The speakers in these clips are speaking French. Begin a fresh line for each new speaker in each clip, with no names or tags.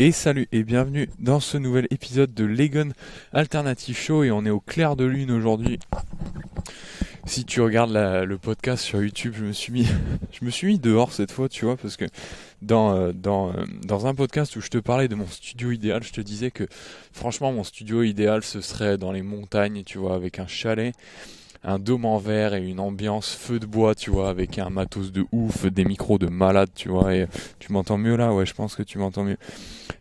et salut et bienvenue dans ce nouvel épisode de Legon Alternative Show et on est au clair de lune aujourd'hui. Si tu regardes le podcast sur YouTube, je me suis mis, je me suis mis dehors cette fois, tu vois, parce que dans, euh, dans, euh, dans un podcast où je te parlais de mon studio idéal, je te disais que franchement mon studio idéal ce serait dans les montagnes, tu vois, avec un chalet un dôme en verre et une ambiance feu de bois, tu vois, avec un matos de ouf, des micros de malade, tu vois. Et tu m'entends mieux là, ouais, je pense que tu m'entends mieux.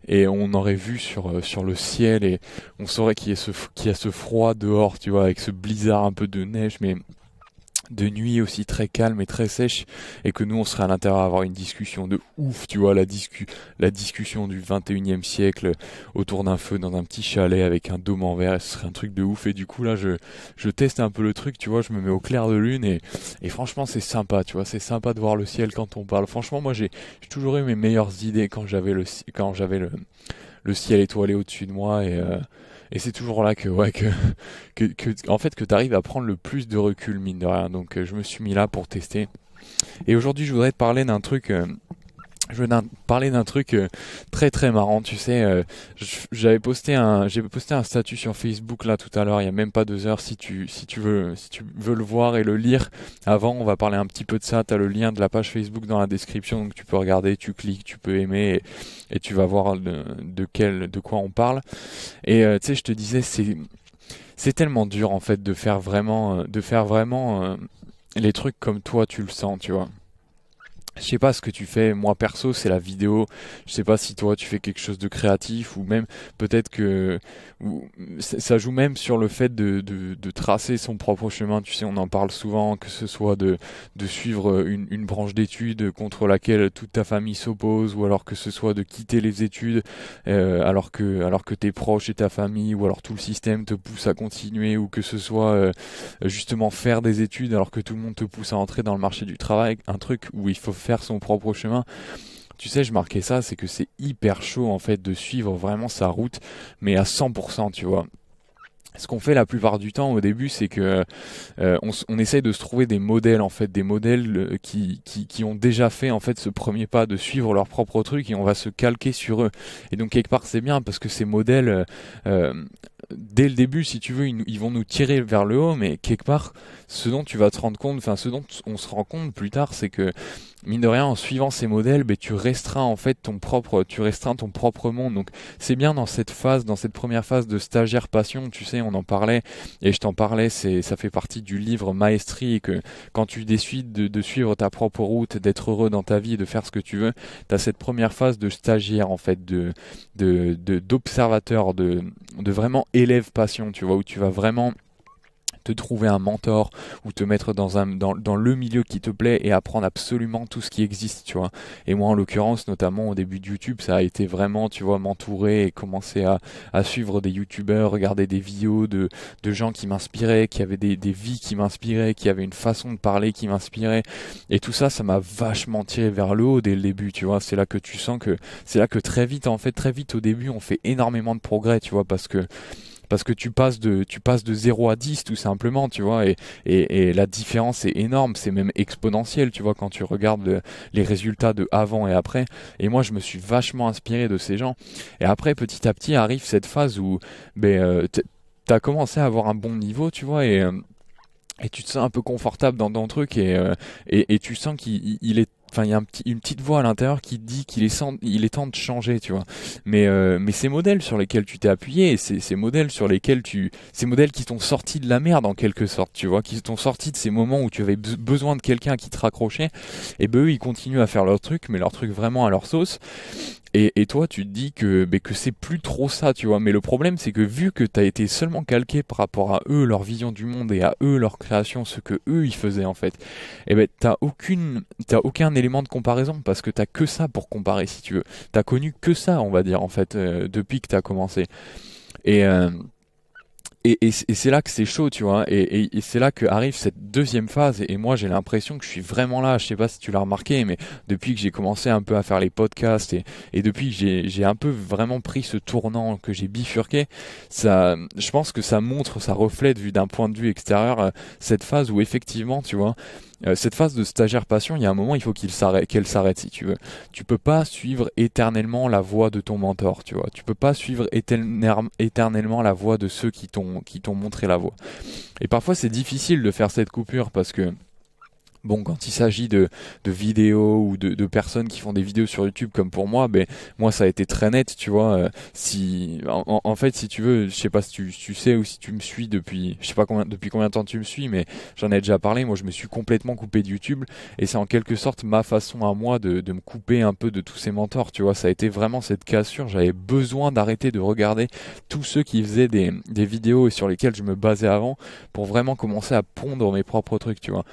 Et on aurait vu sur euh, sur le ciel et on saurait qu'il y a ce qu'il y a ce froid dehors, tu vois, avec ce blizzard un peu de neige, mais de nuit aussi très calme et très sèche et que nous on serait à l'intérieur à avoir une discussion de ouf, tu vois, la, discu la discussion du 21e siècle autour d'un feu dans un petit chalet avec un dôme en verre, ce serait un truc de ouf et du coup là je, je teste un peu le truc, tu vois, je me mets au clair de lune et, et franchement c'est sympa, tu vois, c'est sympa de voir le ciel quand on parle. Franchement moi j'ai toujours eu mes meilleures idées quand j'avais le quand j'avais le, le ciel étoilé au-dessus de moi et euh, et c'est toujours là que, ouais, que, que, en fait, que tu arrives à prendre le plus de recul, mine de rien. Donc, euh, je me suis mis là pour tester. Et aujourd'hui, je voudrais te parler d'un truc euh, je veux parler d'un truc euh, très très marrant. Tu sais, euh, j'avais posté un, j'ai posté un statut sur Facebook là tout à l'heure. Il y a même pas deux heures. Si tu, si tu veux, si tu veux le voir et le lire avant, on va parler un petit peu de ça. T'as le lien de la page Facebook dans la description, donc tu peux regarder, tu cliques, tu peux aimer et, tu vas voir de, quel, de quoi on parle. Et euh, tu sais, je te disais, c'est, c'est tellement dur en fait de faire vraiment, de faire vraiment les trucs comme toi tu le sens, tu vois je sais pas ce que tu fais. Moi perso, c'est la vidéo. Je sais pas si toi tu fais quelque chose de créatif ou même peut-être que ça joue même sur le fait de, tracer son propre chemin. Tu sais, on en parle souvent, que ce soit de, suivre une, branche d'études contre laquelle toute ta famille s'oppose, ou alors que ce soit de quitter les études euh, alors que alors que tes proches et ta famille ou alors tout le système te pousse à continuer, ou que ce soit euh, justement faire des études alors que tout le monde te pousse à entrer dans le marché du travail. Un truc où il faut faire son propre chemin. Tu sais, je marquais ça, c'est que c'est hyper chaud en fait de suivre vraiment sa route, mais à 100%, tu vois ce qu'on fait la plupart du temps au début, c'est que euh, on, on, essaye de se trouver des modèles en fait, des modèles euh, qui, qui, ont déjà fait en fait ce premier pas de suivre leur propre truc et on va se calquer sur eux. Et donc quelque part c'est bien parce que ces modèles, euh, dès le début, si tu veux, ils, ils, vont nous tirer vers le haut, mais quelque part, ce dont tu vas te rendre compte, enfin ce dont on se rend compte plus tard, c'est que mine de rien, en suivant ces modèles, ben, tu restreins en fait ton propre, tu restreins ton propre monde. Donc c'est bien dans cette phase, dans cette première phase de stagiaire passion, tu sais, on en parlait et je t'en parlais, c'est, ça fait partie du livre Maestrie. que quand tu décides de, suivre ta propre route, d'être heureux dans ta vie de faire ce que tu veux, tu as cette première phase de stagiaire en fait, de, d'observateur, de, de vraiment élève passion, tu vois, où tu vas vraiment te trouver un mentor ou te mettre dans, un, dans, le milieu qui te plaît et apprendre absolument tout ce qui existe, tu vois. Et moi, en l'occurrence, notamment au début de YouTube, ça a été vraiment, tu vois, m'entourer et commencer à, à suivre des YouTubeurs, regarder des vidéos de, de gens qui m'inspiraient, qui avaient des, des vies qui m'inspiraient, qui avaient une façon de parler qui m'inspirait. Et tout ça, ça m'a vachement tiré vers le haut dès le début, tu vois. C'est là que tu sens que, c'est là que très vite, en fait, très vite au début, on fait énormément de progrès, tu vois, parce que parce que tu passes de tu passes de 0 à 10 tout simplement, tu vois, et, la différence est énorme, c'est même exponentiel, tu vois, quand tu regardes les résultats de avant et après. Et moi, je me suis vachement inspiré de ces gens. Et après, petit à petit, arrive cette phase où ben, as euh, t'as commencé à avoir un bon niveau, tu vois, et euh, et tu te sens un peu confortable dans ton truc et, euh, et, tu sens qu'il est enfin il y a une petite voix à l'intérieur qui dit qu'il est, il est temps de changer, tu vois. Mais, euh, mais ces modèles sur lesquels tu t'es appuyé, ces, modèles sur lesquels tu, ces modèles qui t'ont sorti de la merde en quelque sorte, tu vois, qui t'ont sorti de ces moments où tu avais besoin de quelqu'un qui te raccrochait, et ben eux ils continuent à faire leur truc, mais leur truc vraiment à leur sauce. Et, toi, tu te dis que, que c'est plus trop ça, tu vois. Mais le problème, c'est que vu que t'as été seulement calqué par rapport à eux, leur vision du monde et à eux, leur création, ce que eux ils faisaient en fait, et eh ben tu t'as aucune, t'as aucun élément de comparaison parce que t'as que ça pour comparer si tu veux. T'as connu que ça, on va dire en fait, euh, depuis que t'as commencé. Et euh, et, c'est là que c'est chaud, tu vois. Hein. Et, c'est là que arrive cette deuxième phase. Et, moi, j'ai l'impression que je suis vraiment là. Je sais pas si tu l'as remarqué, mais depuis que j'ai commencé un peu à faire les podcasts et, depuis que j'ai un peu vraiment pris ce tournant que j'ai bifurqué, ça, je pense que ça montre, ça reflète vu d'un point de vue extérieur euh, cette phase où effectivement, tu vois, euh, cette phase de stagiaire passion, il y a un moment, il faut qu'il s'arrête, qu'elle s'arrête si tu veux. Tu peux pas suivre éternellement la voie de ton mentor, tu vois. Tu peux pas suivre éternellement la voie de ceux qui t'ont qui t'ont montré la voie. Et parfois, c'est difficile de faire cette coupure parce que Bon, quand il s'agit de, vidéos ou de, personnes qui font des vidéos sur YouTube comme pour moi, ben moi ça a été très net, tu vois. Euh, si en, fait, si tu veux, je sais pas si tu, sais ou si tu me suis depuis, je sais pas combien, depuis combien de temps tu me suis, mais j'en ai déjà parlé. Moi, je me suis complètement coupé de YouTube et c'est en quelque sorte ma façon à moi de, me couper un peu de tous ces mentors, tu vois. Ça a été vraiment cette cassure. J'avais besoin d'arrêter de regarder tous ceux qui faisaient des, vidéos et sur lesquelles je me basais avant pour vraiment commencer à pondre mes propres trucs, tu vois.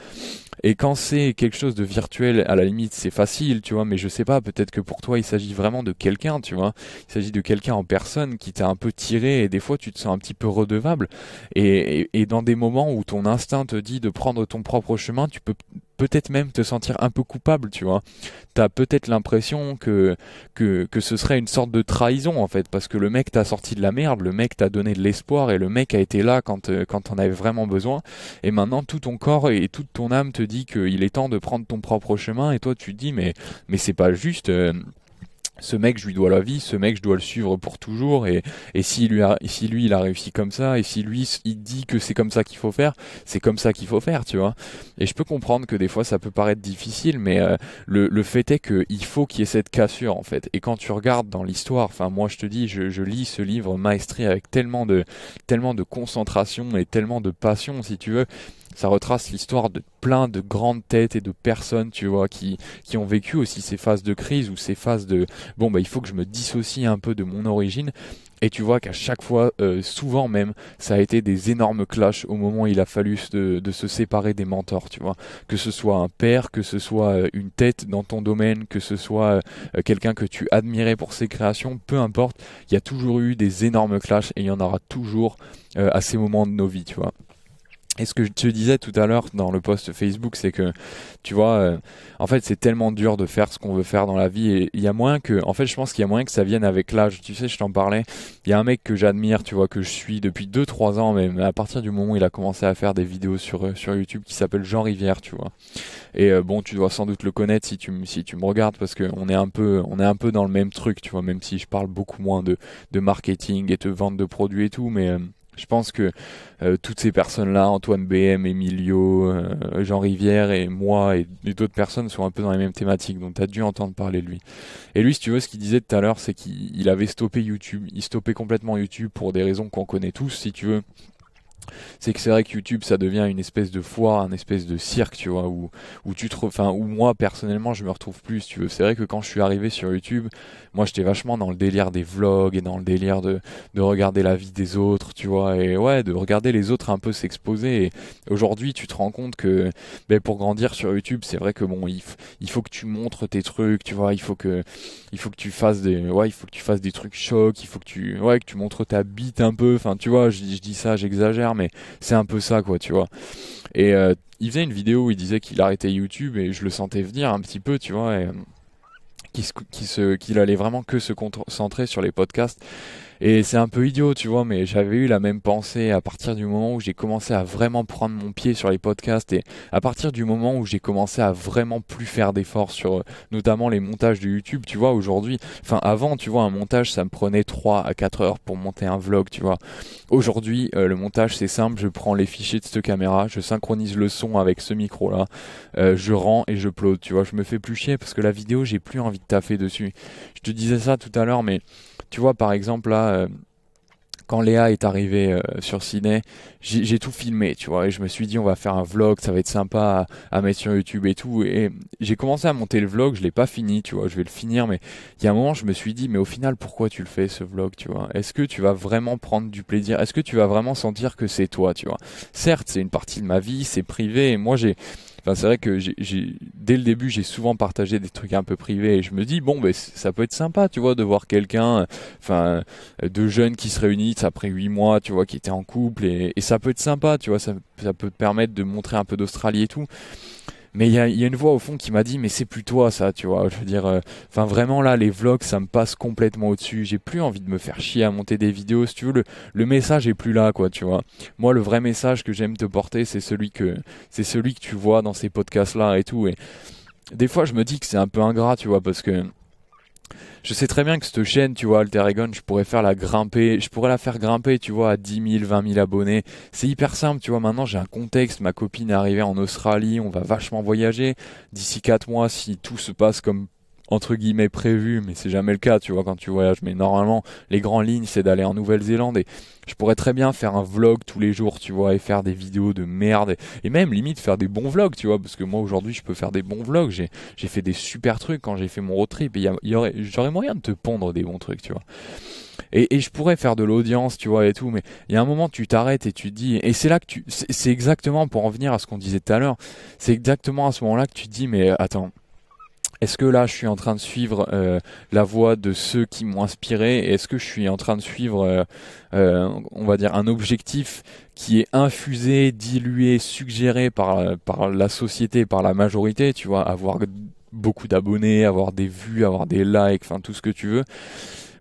Et quand c'est quelque chose de virtuel, à la limite, c'est facile, tu vois, mais je sais pas, peut-être que pour toi, il s'agit vraiment de quelqu'un, tu vois. Il s'agit de quelqu'un en personne qui t'a un peu tiré et des fois, tu te sens un petit peu redevable. Et, et dans des moments où ton instinct te dit de prendre ton propre chemin, tu peux peut-être même te sentir un peu coupable, tu vois. T'as peut-être l'impression que, que, ce serait une sorte de trahison, en fait, parce que le mec t'a sorti de la merde, le mec t'a donné de l'espoir et le mec a été là quand, euh, quand t'en avais vraiment besoin. Et maintenant, tout ton corps et toute ton âme te dit qu'il est temps de prendre ton propre chemin et toi, tu te dis, mais, mais c'est pas juste. Euh, ce mec, je lui dois la vie, ce mec, je dois le suivre pour toujours. Et, et si, lui a, si lui, il a réussi comme ça, et si lui, il dit que c'est comme ça qu'il faut faire, c'est comme ça qu'il faut faire, tu vois. Et je peux comprendre que des fois, ça peut paraître difficile, mais euh, le, le fait est qu'il faut qu'il y ait cette cassure, en fait. Et quand tu regardes dans l'histoire, enfin, moi, je te dis, je, je lis ce livre Maestri avec tellement de, tellement de concentration et tellement de passion, si tu veux ça retrace l'histoire de plein de grandes têtes et de personnes, tu vois, qui, qui ont vécu aussi ces phases de crise ou ces phases de bon, bah, il faut que je me dissocie un peu de mon origine. Et tu vois qu'à chaque fois, euh, souvent même, ça a été des énormes clashs au moment où il a fallu de, se séparer des mentors, tu vois. Que ce soit un père, que ce soit euh, une tête dans ton domaine, que ce soit euh, quelqu'un que tu admirais pour ses créations, peu importe, il y a toujours eu des énormes clashs et il y en aura toujours à ces moments de nos vies, tu vois. Et ce que je te disais tout à l'heure dans le post Facebook, c'est que, tu vois, euh, en fait, c'est tellement dur de faire ce qu'on veut faire dans la vie. Et il y a moins que, en fait, je pense qu'il y a moins que ça vienne avec l'âge. Tu sais, je t'en parlais. Il y a un mec que j'admire, tu vois, que je suis depuis 2-3 ans, mais à partir du moment où il a commencé à faire des vidéos sur, euh, sur YouTube qui s'appelle Jean Rivière, tu vois. Et euh, bon, tu dois sans doute le connaître si tu, si tu me regardes parce qu'on est un peu, on est un peu dans le même truc, tu vois, même si je parle beaucoup moins de, de marketing et de vente de produits et tout, mais, je pense que euh, toutes ces personnes-là, Antoine BM, Emilio, euh, Jean Rivière et moi et, d'autres personnes sont un peu dans les mêmes thématiques, donc tu as dû entendre parler de lui. Et lui, si tu veux, ce qu'il disait tout à l'heure, c'est qu'il avait stoppé YouTube, il stoppait complètement YouTube pour des raisons qu'on connaît tous, si tu veux c'est que c'est vrai que YouTube ça devient une espèce de foire, un espèce de cirque, tu vois, où, où tu te enfin où moi personnellement je me retrouve plus, tu veux. C'est vrai que quand je suis arrivé sur YouTube, moi j'étais vachement dans le délire des vlogs et dans le délire de, regarder la vie des autres, tu vois, et ouais, de regarder les autres un peu s'exposer. aujourd'hui, tu te rends compte que ben, pour grandir sur YouTube, c'est vrai que bon, il, faut que tu montres tes trucs, tu vois, il faut que il faut que tu fasses des il faut que tu fasses des trucs chocs, il faut que tu ouais, que tu montres ta bite un peu, enfin, tu vois, je dis ça, j'exagère mais c'est un peu ça, quoi, tu vois. Et euh, il faisait une vidéo où il disait qu'il arrêtait YouTube et je le sentais venir un petit peu, tu vois, et euh, qu'il allait vraiment que se concentrer sur les podcasts. Et c'est un peu idiot, tu vois, mais j'avais eu la même pensée à partir du moment où j'ai commencé à vraiment prendre mon pied sur les podcasts et à partir du moment où j'ai commencé à vraiment plus faire d'efforts sur euh, notamment les montages de YouTube, tu vois, aujourd'hui, enfin avant, tu vois, un montage, ça me prenait 3 à 4 heures pour monter un vlog, tu vois. Aujourd'hui, euh, le montage, c'est simple, je prends les fichiers de cette caméra, je synchronise le son avec ce micro-là, euh, je rends et je plote, tu vois, je me fais plus chier parce que la vidéo, j'ai plus envie de taffer dessus. Je te disais ça tout à l'heure, mais tu vois, par exemple, là, euh, quand Léa est arrivée euh, sur Ciné, j'ai tout filmé, tu vois, et je me suis dit on va faire un vlog, ça va être sympa à, à mettre sur YouTube et tout, et j'ai commencé à monter le vlog, je l'ai pas fini, tu vois, je vais le finir, mais il y a un moment je me suis dit mais au final pourquoi tu le fais ce vlog, tu vois, est-ce que tu vas vraiment prendre du plaisir, est-ce que tu vas vraiment sentir que c'est toi, tu vois, certes c'est une partie de ma vie, c'est privé, et moi j'ai Enfin, c'est vrai que j'ai dès le début, j'ai souvent partagé des trucs un peu privés et je me dis, bon, ben, ça peut être sympa, tu vois, de voir quelqu'un, enfin, deux jeunes qui se réunissent après huit mois, tu vois, qui étaient en couple et, ça peut être sympa, tu vois, ça, ça peut te permettre de montrer un peu d'Australie et tout. Mais il y a, y a, une voix au fond qui m'a dit, mais c'est plus toi ça, tu vois. Je veux dire, euh, enfin vraiment là, les vlogs, ça me passe complètement au-dessus. J'ai plus envie de me faire chier à monter des vidéos. Si tu veux, le, le message est plus là, quoi, tu vois. Moi, le vrai message que j'aime te porter, c'est celui que c'est celui que tu vois dans ces podcasts là et tout. Et des fois, je me dis que c'est un peu ingrat, tu vois, parce que je sais très bien que cette chaîne, tu vois, Alter je pourrais faire la grimper, je pourrais la faire grimper, tu vois, à 10 000, 20 000 abonnés. C'est hyper simple, tu vois. Maintenant, j'ai un contexte. Ma copine est arrivée en Australie, on va vachement voyager. D'ici 4 mois, si tout se passe comme entre guillemets prévu, mais c'est jamais le cas, tu vois, quand tu voyages. Mais normalement, les grandes lignes, c'est d'aller en Nouvelle-Zélande et je pourrais très bien faire un vlog tous les jours, tu vois, et faire des vidéos de merde et même limite faire des bons vlogs, tu vois, parce que moi aujourd'hui, je peux faire des bons vlogs. J'ai, fait des super trucs quand j'ai fait mon road trip et y, j'aurais moyen de te pondre des bons trucs, tu vois. Et, et, je pourrais faire de l'audience, tu vois, et tout, mais il y a un moment, tu t'arrêtes et tu te dis, et c'est là que tu, c'est, exactement pour en venir à ce qu'on disait tout à l'heure, c'est exactement à ce moment-là que tu te dis, mais attends, est-ce que là je suis en train de suivre euh, la voie de ceux qui m'ont inspiré est-ce que je suis en train de suivre, euh, euh, on va dire, un objectif qui est infusé, dilué, suggéré par, par la société, par la majorité, tu vois, avoir beaucoup d'abonnés, avoir des vues, avoir des likes, enfin tout ce que tu veux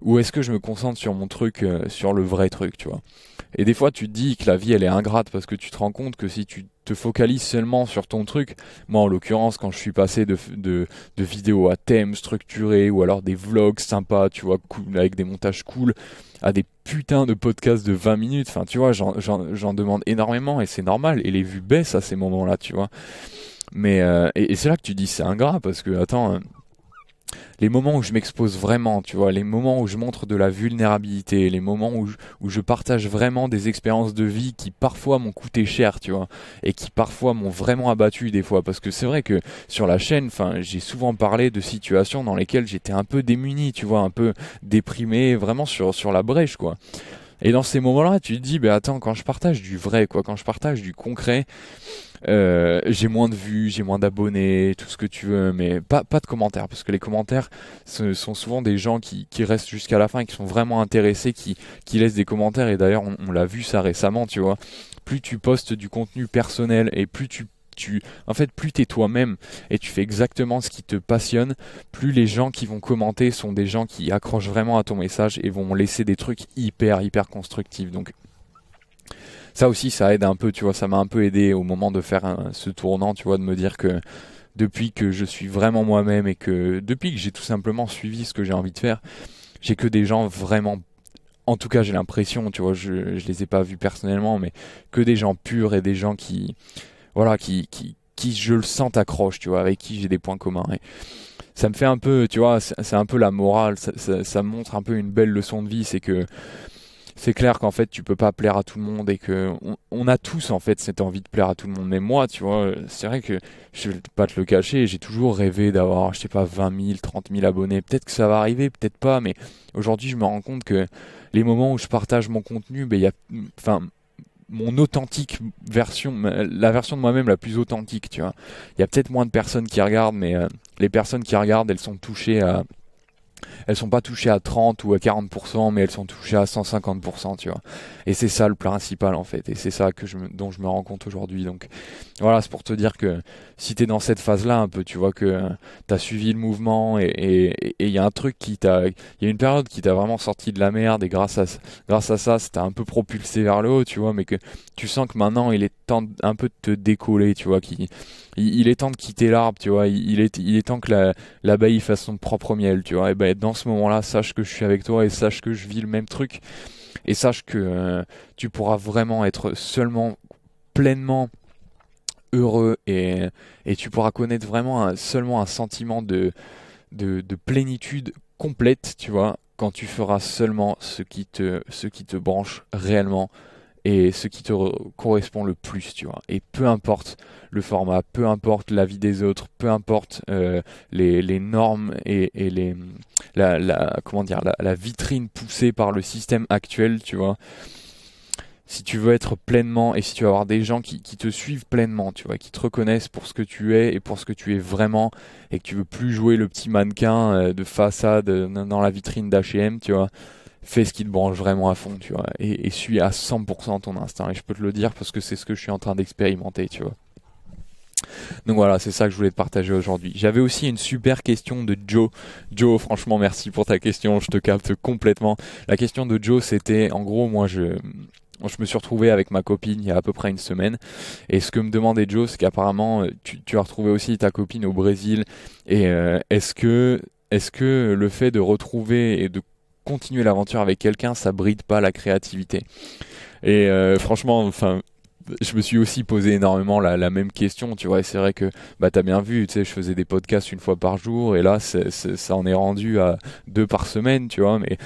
ou est-ce que je me concentre sur mon truc, euh, sur le vrai truc, tu vois Et des fois, tu te dis que la vie, elle est ingrate parce que tu te rends compte que si tu te focalises seulement sur ton truc, moi en l'occurrence, quand je suis passé de, de, vidéos à thème structurés ou alors des vlogs sympas, tu vois, avec des montages cool, à des putains de podcasts de 20 minutes, enfin, tu vois, j'en demande énormément et c'est normal. Et les vues baissent à ces moments-là, tu vois. Mais euh, et, et c'est là que tu dis c'est ingrat parce que attends les moments où je m'expose vraiment, tu vois, les moments où je montre de la vulnérabilité, les moments où je, où je partage vraiment des expériences de vie qui parfois m'ont coûté cher, tu vois, et qui parfois m'ont vraiment abattu des fois, parce que c'est vrai que sur la chaîne, enfin, j'ai souvent parlé de situations dans lesquelles j'étais un peu démuni, tu vois, un peu déprimé, vraiment sur sur la brèche, quoi. Et dans ces moments-là, tu te dis, ben bah, attends, quand je partage du vrai, quoi, quand je partage du concret euh, j'ai moins de vues, j'ai moins d'abonnés, tout ce que tu veux, mais pas, pas de commentaires, parce que les commentaires ce sont souvent des gens qui, qui restent jusqu'à la fin, qui sont vraiment intéressés, qui, qui laissent des commentaires, et d'ailleurs on, l'a vu ça récemment, tu vois. Plus tu postes du contenu personnel et plus tu tu, en fait, plus t'es toi-même et tu fais exactement ce qui te passionne, plus les gens qui vont commenter sont des gens qui accrochent vraiment à ton message et vont laisser des trucs hyper, hyper constructifs. Donc, ça aussi, ça aide un peu, tu vois, ça m'a un peu aidé au moment de faire ce tournant, tu vois, de me dire que depuis que je suis vraiment moi-même et que depuis que j'ai tout simplement suivi ce que j'ai envie de faire, j'ai que des gens vraiment en tout cas j'ai l'impression, tu vois, je, les ai pas vus personnellement, mais que des gens purs et des gens qui, voilà, qui, qui, qui je le sens t'accroche, tu vois, avec qui j'ai des points communs. ça me fait un peu, tu vois, c'est un peu la morale, ça montre un peu une belle leçon de vie, c'est que c'est clair qu'en fait tu peux pas plaire à tout le monde et que on, a tous en fait cette envie de plaire à tout le monde mais moi tu vois c'est vrai que je vais pas te le cacher j'ai toujours rêvé d'avoir je sais pas 20 000 30 000 abonnés peut-être que ça va arriver peut-être pas mais aujourd'hui je me rends compte que les moments où je partage mon contenu ben il y a enfin mon authentique version, la version de moi-même la plus authentique, tu vois. Il y a peut-être moins de personnes qui regardent, mais euh, les personnes qui regardent, elles sont touchées à, elles sont pas touchées à 30 ou à 40%, mais elles sont touchées à 150%, tu vois. Et c'est ça le principal, en fait. Et c'est ça que je dont je me rends compte aujourd'hui. Donc, voilà, c'est pour te dire que si t'es dans cette phase-là un peu, tu vois, que t'as suivi le mouvement et il y a un truc qui t'a, il y a une période qui t'a vraiment sorti de la merde et grâce à, grâce à ça, t'as un peu propulsé vers le haut, tu vois, mais que tu sens que maintenant il est temps un peu de te décoller, tu vois, qui, il, est temps de quitter l'arbre, tu vois. Il, est, il est temps que la, l'abeille fasse son propre miel, tu vois. Et ben dans ce moment-là, sache que je suis avec toi et sache que je vis le même truc. Et sache que euh, tu pourras vraiment être seulement pleinement heureux et, et tu pourras connaître vraiment seulement un sentiment de, de, de plénitude complète, tu vois, quand tu feras seulement ce qui te, ce qui te branche réellement et ce qui te correspond le plus, tu vois. Et peu importe le format, peu importe la vie des autres, peu importe euh, les, normes et, les, mm, la, comment dire, la, vitrine poussée par le système actuel, tu vois. Si tu veux être pleinement et si tu veux avoir des gens qui, qui te suivent pleinement, tu vois, qui te reconnaissent pour ce que tu es et pour ce que tu es vraiment et que tu veux plus jouer le petit mannequin euh, de façade euh, dans la vitrine d'H&M, tu vois fais ce qui te branche vraiment à fond, tu vois, et, suis à 100% ton instinct. Et je peux te le dire parce que c'est ce que je suis en train d'expérimenter, tu vois. Donc voilà, c'est ça que je voulais te partager aujourd'hui. J'avais aussi une super question de Joe. Joe, franchement, merci pour ta question, je te capte complètement. La question de Joe, c'était, en gros, moi, je, je me suis retrouvé avec ma copine il y a à peu près une semaine. Et ce que me demandait Joe, c'est qu'apparemment, tu, as retrouvé aussi ta copine au Brésil. Et euh, est-ce que est-ce que le fait de retrouver et de continuer l'aventure avec quelqu'un, ça bride pas la créativité. Et euh, franchement, enfin, je me suis aussi posé énormément la, même question, tu vois. Et c'est vrai que, bah, t'as bien vu, tu sais, je faisais des podcasts une fois par jour, et là, ça en est rendu à deux par semaine, tu vois. Mais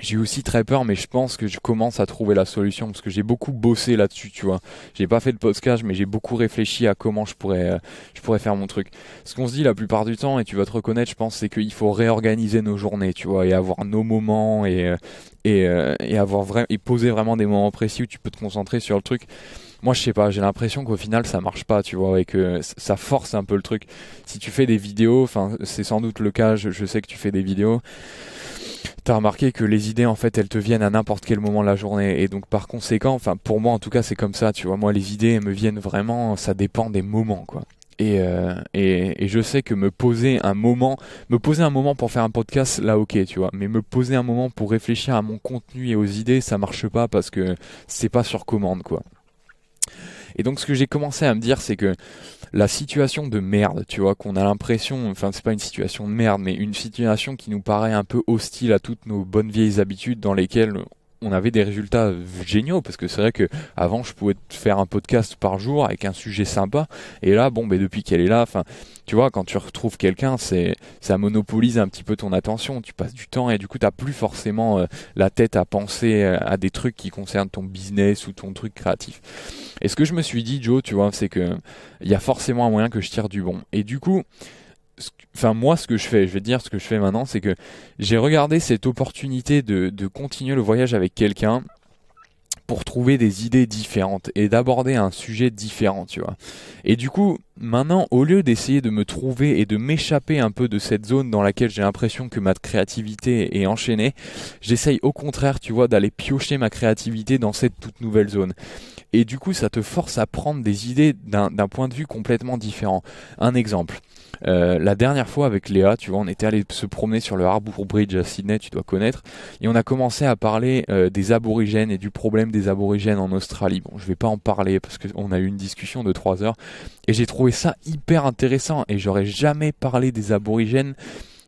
j'ai aussi très peur, mais je pense que je commence à trouver la solution parce que j'ai beaucoup bossé là-dessus, tu vois. J'ai pas fait de podcast, mais j'ai beaucoup réfléchi à comment je pourrais, euh, je pourrais faire mon truc. Ce qu'on se dit la plupart du temps, et tu vas te reconnaître, je pense, c'est qu'il faut réorganiser nos journées, tu vois, et avoir nos moments et euh, et, euh, et avoir vrai, et poser vraiment des moments précis où tu peux te concentrer sur le truc moi je sais pas j'ai l'impression qu'au final ça marche pas tu vois et que ça force un peu le truc si tu fais des vidéos enfin c'est sans doute le cas je, je, sais que tu fais des vidéos T'as remarqué que les idées, en fait, elles te viennent à n'importe quel moment de la journée. Et donc, par conséquent, enfin, pour moi, en tout cas, c'est comme ça, tu vois. Moi, les idées, elles me viennent vraiment, ça dépend des moments, quoi. Et, euh, et, et, je sais que me poser un moment, me poser un moment pour faire un podcast, là ok, tu vois, mais me poser un moment pour réfléchir à mon contenu et aux idées, ça marche pas parce que c'est pas sur commande, quoi. Et donc ce que j'ai commencé à me dire, c'est que la situation de merde, tu vois, qu'on a l'impression, enfin c'est pas une situation de merde, mais une situation qui nous paraît un peu hostile à toutes nos bonnes vieilles habitudes dans lesquelles on avait des résultats géniaux parce que c'est vrai que avant je pouvais faire un podcast par jour avec un sujet sympa et là bon mais ben, depuis qu'elle est là enfin tu vois quand tu retrouves quelqu'un c'est ça monopolise un petit peu ton attention tu passes du temps et du coup t'as plus forcément euh, la tête à penser euh, à des trucs qui concernent ton business ou ton truc créatif et ce que je me suis dit Joe tu vois c'est que il y a forcément un moyen que je tire du bon et du coup enfin moi ce que je fais, je vais dire ce que je fais maintenant, c'est que j'ai regardé cette opportunité de, de continuer le voyage avec quelqu'un pour trouver des idées différentes et d'aborder un sujet différent, tu vois. Et du coup, maintenant, au lieu d'essayer de me trouver et de m'échapper un peu de cette zone dans laquelle j'ai l'impression que ma créativité est enchaînée, j'essaye au contraire, tu vois, d'aller piocher ma créativité dans cette toute nouvelle zone. Et du coup, ça te force à prendre des idées d'un point de vue complètement différent. Un exemple. Euh, la dernière fois avec Léa, tu vois, on était allé se promener sur le Harbour Bridge à Sydney, tu dois connaître, et on a commencé à parler euh, des aborigènes et du problème des aborigènes en Australie. Bon, je vais pas en parler parce qu'on a eu une discussion de 3 heures, et j'ai trouvé ça hyper intéressant, et j'aurais jamais parlé des aborigènes.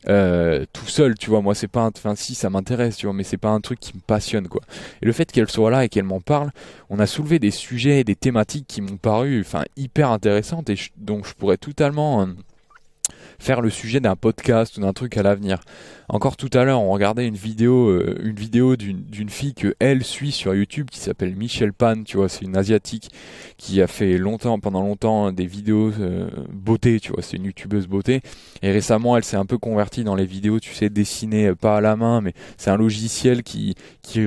Euh, tout seul, tu vois. Moi, c'est pas, un... enfin, si ça m'intéresse, tu vois, mais c'est pas un truc qui me passionne, quoi. Et le fait qu'elle soit là et qu'elle m'en parle, on a soulevé des sujets, et des thématiques qui m'ont paru, enfin, hyper intéressantes et donc je pourrais totalement faire le sujet d'un podcast ou d'un truc à l'avenir. Encore tout à l'heure, on regardait une vidéo, euh, une vidéo d'une fille que elle suit sur YouTube qui s'appelle Michelle Pan, tu vois, c'est une asiatique qui a fait longtemps, pendant longtemps, des vidéos euh, beauté, tu vois, c'est une youtubeuse beauté. Et récemment, elle s'est un peu convertie dans les vidéos, tu sais, dessinées euh, pas à la main, mais c'est un logiciel qui qui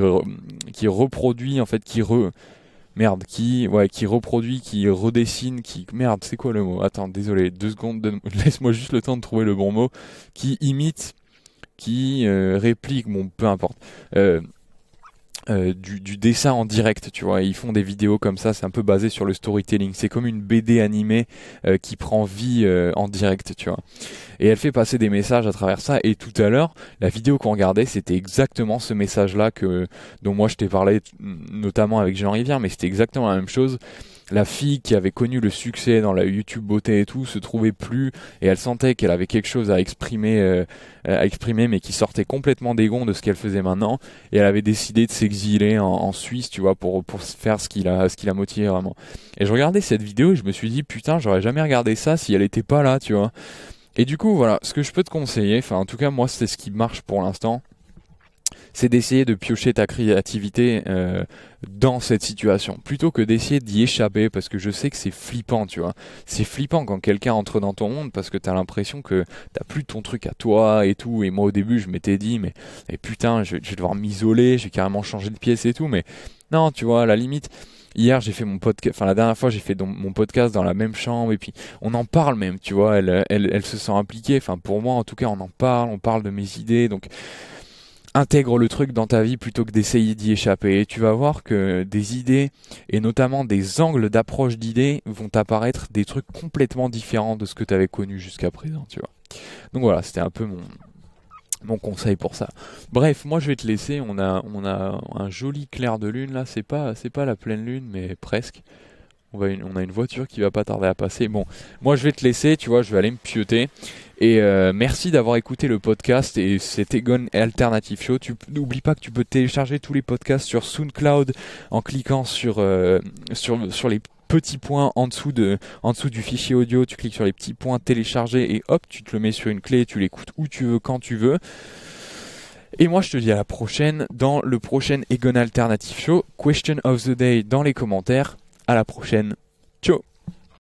qui reproduit en fait, qui re merde, qui, ouais, qui reproduit, qui redessine, qui, merde, c'est quoi le mot Attends, désolé, deux secondes, laisse-moi juste le temps de trouver le bon mot, qui imite, qui euh, réplique, bon, peu importe. Euh, euh, du, dessin en direct, tu vois. Ils font des vidéos comme ça, c'est un peu basé sur le storytelling. C'est comme une BD animée euh, qui prend vie euh, en direct, tu vois. Et elle fait passer des messages à travers ça. Et tout à l'heure, la vidéo qu'on regardait, c'était exactement ce message-là que dont moi je t'ai parlé, notamment avec Jean Rivière, mais c'était exactement la même chose la fille qui avait connu le succès dans la YouTube beauté et tout se trouvait plus et elle sentait qu'elle avait quelque chose à exprimer, euh, à exprimer, mais qui sortait complètement des gonds de ce qu'elle faisait maintenant. Et elle avait décidé de s'exiler en, Suisse, tu vois, pour pour faire ce qui la ce motivé vraiment. Et je regardais cette vidéo et je me suis dit putain, j'aurais jamais regardé ça si elle n'était pas là, tu vois. Et du coup, voilà, ce que je peux te conseiller, enfin en tout cas moi c'est ce qui marche pour l'instant c'est d'essayer de piocher ta créativité euh, dans cette situation, plutôt que d'essayer d'y échapper, parce que je sais que c'est flippant, tu vois. C'est flippant quand quelqu'un entre dans ton monde, parce que t'as l'impression que t'as plus ton truc à toi et tout. Et moi au début, je m'étais dit, mais, mais putain, je, vais devoir m'isoler, j'ai carrément changé de pièce et tout, mais non, tu vois, à la limite hier j'ai fait mon podcast enfin la dernière fois j'ai fait mon podcast dans la même chambre et puis on en parle même tu vois elle, elle, elle se sent impliquée enfin pour moi en tout cas on en parle on parle de mes idées donc intègre le truc dans ta vie plutôt que d'essayer d'y échapper. Et tu vas voir que des idées, et notamment des angles d'approche d'idées, vont apparaître des trucs complètement différents de ce que tu avais connu jusqu'à présent, tu vois. Donc voilà, c'était un peu mon, mon conseil pour ça. Bref, moi je vais te laisser, on a, on a un joli clair de lune là, c'est pas, c'est pas la pleine lune, mais presque on, a une voiture qui va pas tarder à passer. Bon, moi je vais te laisser, tu vois, je vais aller me pioter. Et euh, merci d'avoir écouté le podcast et cet Egon Alternative Show. Tu n'oublie pas que tu peux télécharger tous les podcasts sur SoundCloud en cliquant euh, sur sur les petits points en dessous de en dessous du fichier audio. Tu cliques sur les petits points téléchargés et hop, tu te le mets sur une clé, tu l'écoutes où tu veux, quand tu veux. Et moi, je te dis à la prochaine dans le prochain Egon Alternative Show. Question of the day dans les commentaires. À la prochaine. Ciao